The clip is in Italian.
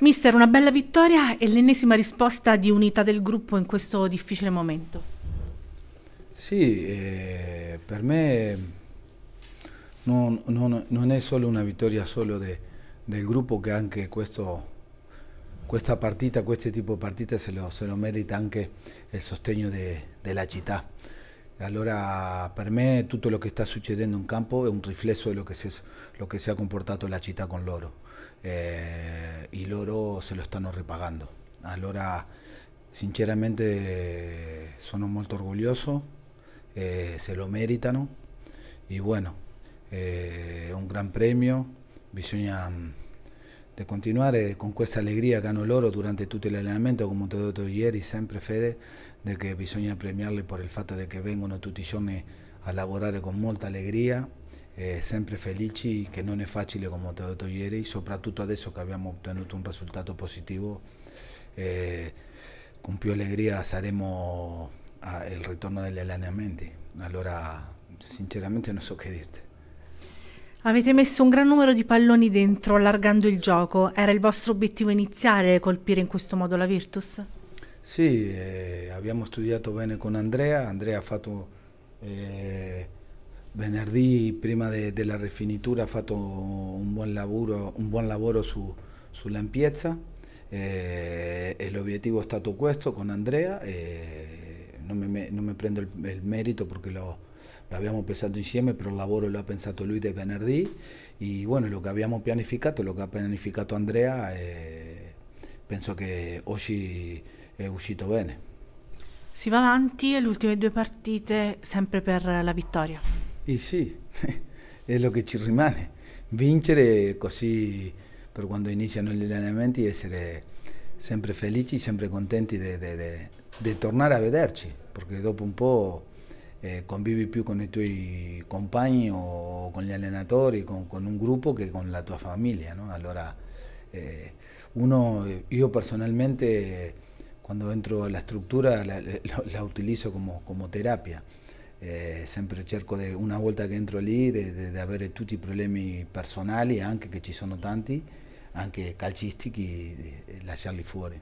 Mister, una bella vittoria e l'ennesima risposta di unità del gruppo in questo difficile momento. Sì, eh, per me non, non, non, è solo una vittoria solo de, del gruppo che anche questo, questa partita, questo tipo di partita se lo, se lo merita anche il sostegno de, della città. Allora para mí todo lo que está sucediendo en campo es un reflejo de lo que se è, lo comportato la chita con loro eh, y loro se lo están repagando. Allora sinceramente sono muy orgullosos, eh, se lo meritano y bueno, eh, un gran premio, bisogna... Mm, de continuar eh, con questa allegria ganó hanno loro durante tutto l'allenamento, come ti ho detto ieri, sempre Fede, de que bisogna premiarle per il fatto che vengono tutti i giorni a lavorare eh, con molta allegria, eh, sempre felici, che non è facile come ti ho detto ieri, soprattutto adesso que abbiamo ottenuto un resultado positivo, eh, con più allegria saremo al ah, ritorno degli Allora, sinceramente no so che dirti. Avete messo un gran numero di palloni dentro allargando il gioco. Era il vostro obiettivo iniziale colpire in questo modo la Virtus? Sì, eh, abbiamo studiato bene con Andrea. Andrea ha fatto eh, venerdì, prima de, della rifinitura, ha fatto un buon lavoro, un buon lavoro su, sull'ampiezza. Eh, l'obiettivo è stato questo con Andrea. Eh, non mi, non mi prendo il, il, merito perché lo, lo abbiamo pensato insieme, però il lavoro lo ha pensato lui del venerdì e bueno, lo che abbiamo pianificato, lo che ha pianificato Andrea, eh, penso che oggi è uscito bene. Si va avanti e le ultime due partite sempre per la vittoria. E sì, è lo che ci rimane, vincere così per quando iniziano gli allenamenti, essere sempre felici, sempre contenti de, de, di tornare a vederci, perché dopo un po' eh, convivi più con i tuoi compagni o con gli allenatori, con, con un gruppo che con la tua famiglia. No? Allora, eh, uno, io personalmente quando entro alla struttura la, la, la utilizzo come, come terapia. Eh, sempre cerco de, una volta che entro lì di avere tutti i problemi personali anche che ci sono tanti anche calcistici lasciarli fuori